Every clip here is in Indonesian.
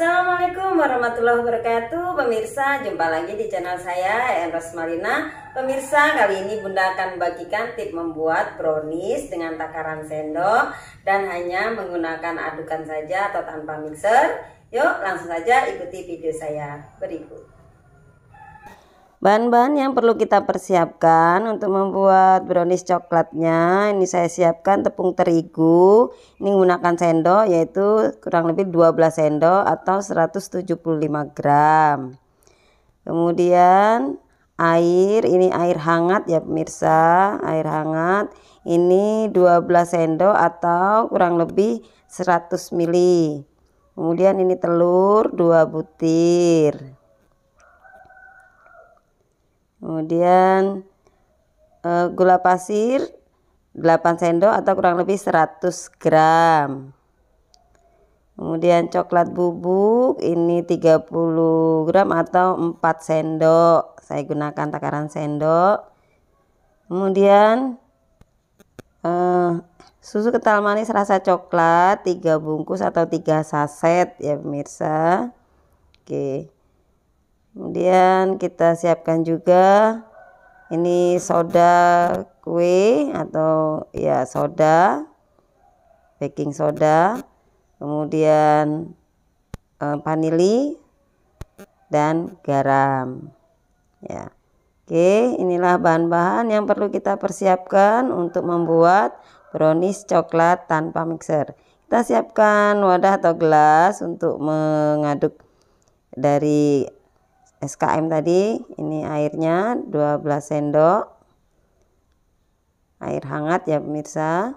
Assalamualaikum warahmatullahi wabarakatuh Pemirsa, jumpa lagi di channel saya Enros Marina Pemirsa, kali ini Bunda akan bagikan tip membuat brownies dengan takaran sendok Dan hanya menggunakan adukan saja atau tanpa mixer Yuk langsung saja ikuti video saya berikut Bahan-bahan yang perlu kita persiapkan untuk membuat brownies coklatnya Ini saya siapkan tepung terigu Ini menggunakan sendok yaitu kurang lebih 12 sendok atau 175 gram Kemudian air ini air hangat ya pemirsa Air hangat ini 12 sendok atau kurang lebih 100 ml Kemudian ini telur 2 butir kemudian uh, gula pasir 8 sendok atau kurang lebih 100 gram kemudian coklat bubuk ini 30 gram atau 4 sendok saya gunakan takaran sendok kemudian eh, susu kental manis rasa coklat 3 bungkus atau 3 saset ya pemirsa oke kemudian kita siapkan juga ini soda kue atau ya soda baking soda kemudian eh, vanili dan garam ya Oke inilah bahan-bahan yang perlu kita persiapkan untuk membuat brownies coklat tanpa mixer kita siapkan wadah atau gelas untuk mengaduk dari SKM tadi ini airnya 12 sendok air hangat ya pemirsa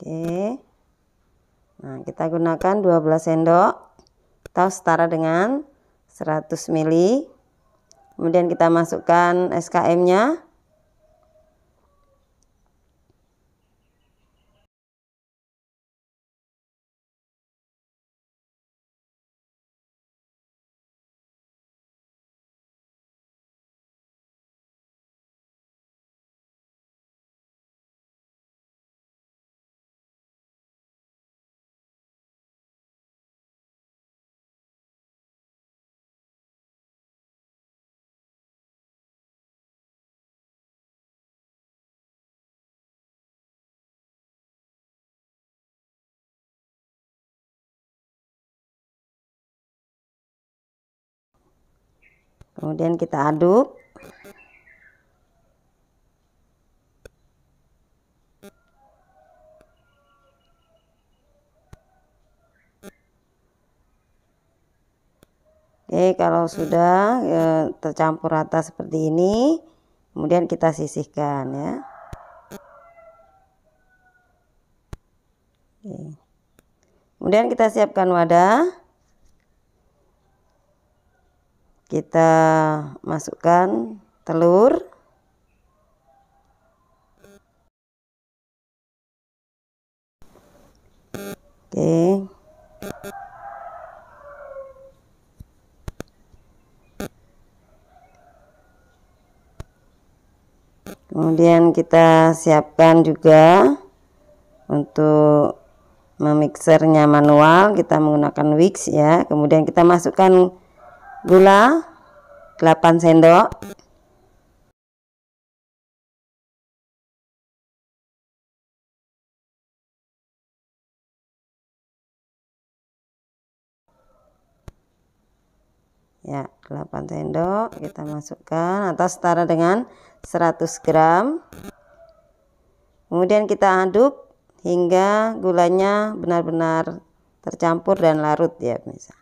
Oke. Nah, kita gunakan 12 sendok atau setara dengan 100 ml. Kemudian kita masukkan SKM-nya kemudian kita aduk Oke, kalau sudah ya, tercampur rata seperti ini, kemudian kita sisihkan ya. Oke. Kemudian kita siapkan wadah. kita masukkan telur oke kemudian kita siapkan juga untuk memixernya manual kita menggunakan wix ya kemudian kita masukkan gula 8 sendok ya 8 sendok kita masukkan atau setara dengan 100 gram kemudian kita aduk hingga gulanya benar-benar tercampur dan larut ya pemirsa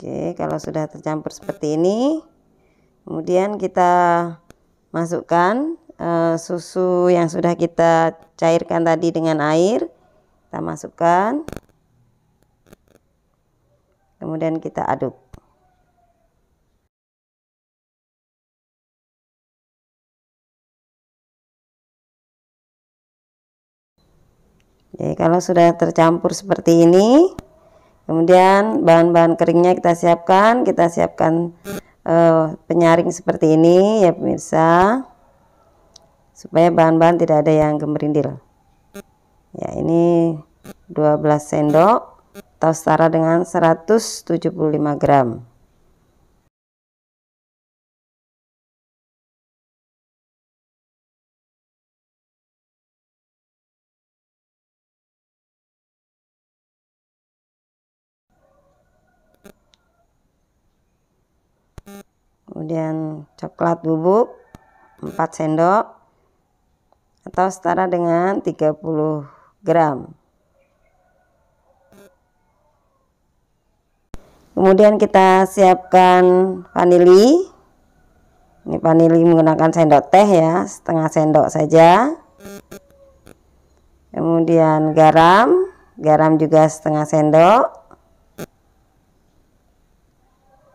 Oke, kalau sudah tercampur seperti ini, kemudian kita masukkan e, susu yang sudah kita cairkan tadi dengan air. Kita masukkan. Kemudian kita aduk. Jadi kalau sudah tercampur seperti ini, kemudian bahan-bahan keringnya kita siapkan kita siapkan uh, penyaring seperti ini ya pemirsa supaya bahan-bahan tidak ada yang gemerindil ya ini 12 sendok atau setara dengan 175 gram kemudian coklat bubuk 4 sendok atau setara dengan 30 gram kemudian kita siapkan vanili ini vanili menggunakan sendok teh ya setengah sendok saja kemudian garam garam juga setengah sendok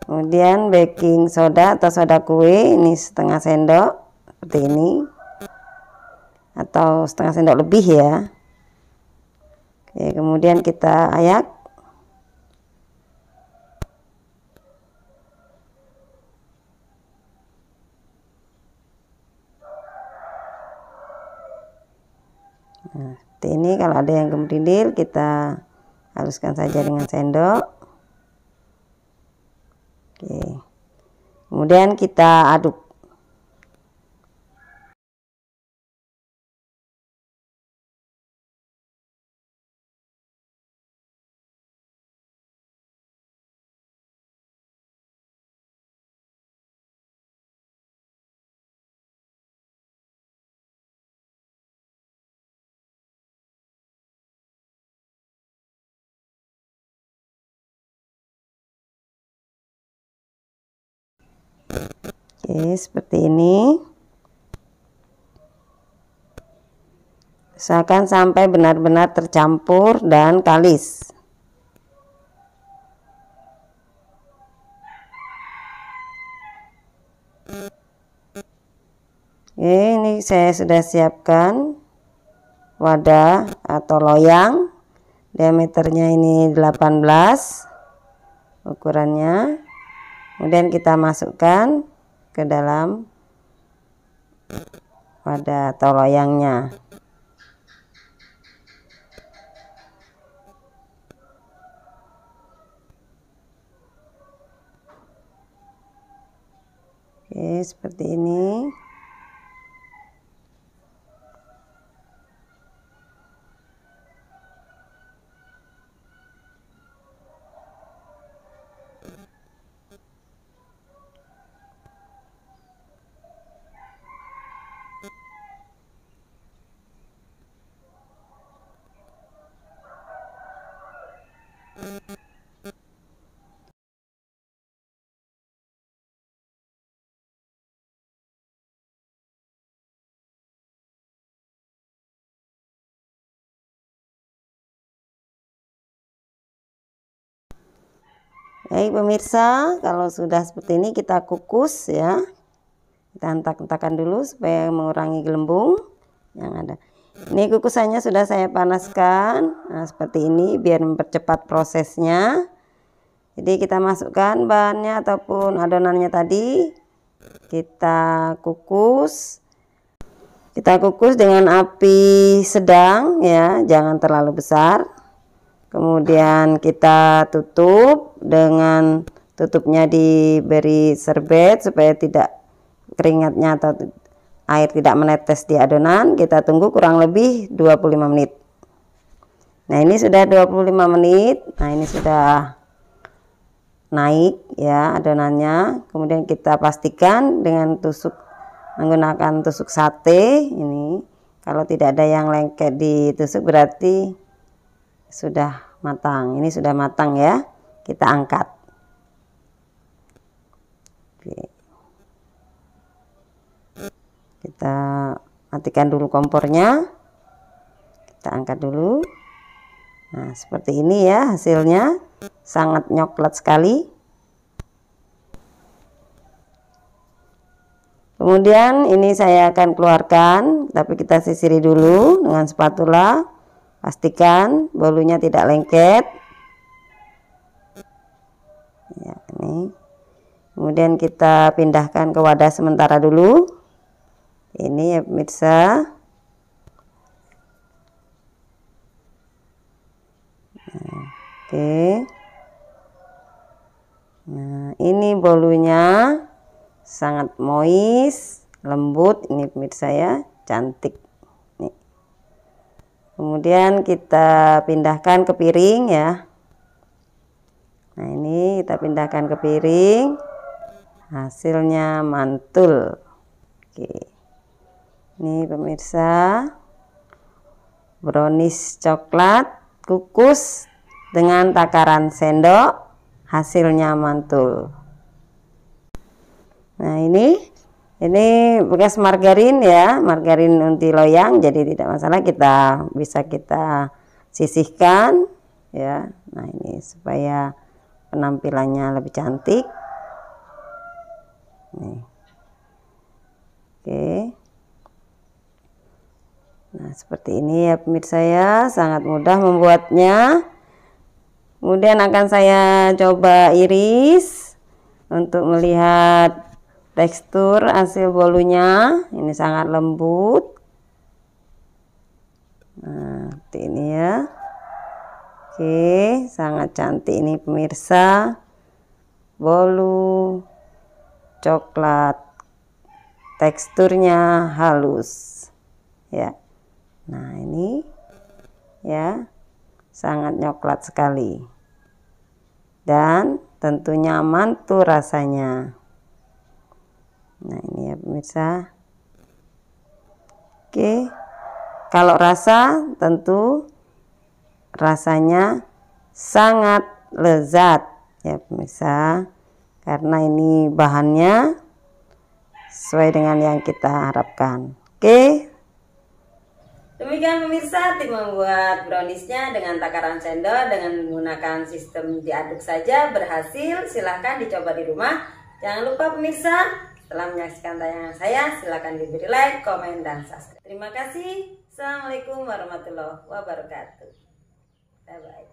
kemudian baking soda atau soda kue ini setengah sendok seperti ini atau setengah sendok lebih ya Oke, kemudian kita ayak nah, seperti ini kalau ada yang gemerindil kita haluskan saja dengan sendok Kemudian kita aduk Oke, seperti ini. Usahakan sampai benar-benar tercampur dan kalis. Oke, ini saya sudah siapkan wadah atau loyang. Diameternya ini 18 ukurannya. Kemudian kita masukkan ke dalam pada atau loyangnya Oke, seperti ini. Baik pemirsa, kalau sudah seperti ini kita kukus ya. Kita hentak-hentakan dulu supaya mengurangi gelembung yang ada. Ini kukusannya sudah saya panaskan. Nah, seperti ini biar mempercepat prosesnya. Jadi kita masukkan bahannya ataupun adonannya tadi. Kita kukus. Kita kukus dengan api sedang ya, jangan terlalu besar kemudian kita tutup dengan tutupnya diberi serbet supaya tidak keringatnya atau air tidak menetes di adonan kita tunggu kurang lebih 25 menit nah ini sudah 25 menit nah ini sudah naik ya adonannya kemudian kita pastikan dengan tusuk menggunakan tusuk sate ini kalau tidak ada yang lengket di tusuk berarti sudah matang ini sudah matang ya kita angkat Oke. kita matikan dulu kompornya kita angkat dulu nah seperti ini ya hasilnya sangat nyoklat sekali kemudian ini saya akan keluarkan tapi kita sisiri dulu dengan spatula pastikan bolunya tidak lengket ya ini kemudian kita pindahkan ke wadah sementara dulu ini ya pemirsa oke nah ini bolunya sangat moist lembut ini pemirsa ya cantik kemudian kita pindahkan ke piring ya nah ini kita pindahkan ke piring hasilnya mantul oke ini pemirsa brownies coklat kukus dengan takaran sendok hasilnya mantul nah ini ini bekas margarin ya margarin unti loyang jadi tidak masalah kita bisa kita sisihkan ya nah ini supaya penampilannya lebih cantik nih oke nah seperti ini ya pemirsa ya sangat mudah membuatnya kemudian akan saya coba iris untuk melihat tekstur hasil bolunya ini sangat lembut nah ini ya oke sangat cantik ini pemirsa bolu coklat teksturnya halus ya nah ini ya sangat nyoklat sekali dan tentunya mantul rasanya Nah ini ya pemirsa. Oke, kalau rasa tentu rasanya sangat lezat ya pemirsa. Karena ini bahannya sesuai dengan yang kita harapkan. Oke. Demikian pemirsa tim membuat browniesnya dengan takaran sendok dengan menggunakan sistem diaduk saja berhasil. Silahkan dicoba di rumah. Jangan lupa pemirsa telah menyaksikan tayangan saya. Silakan diberi like, komen, dan subscribe. Terima kasih. Assalamualaikum warahmatullahi wabarakatuh. Bye-bye.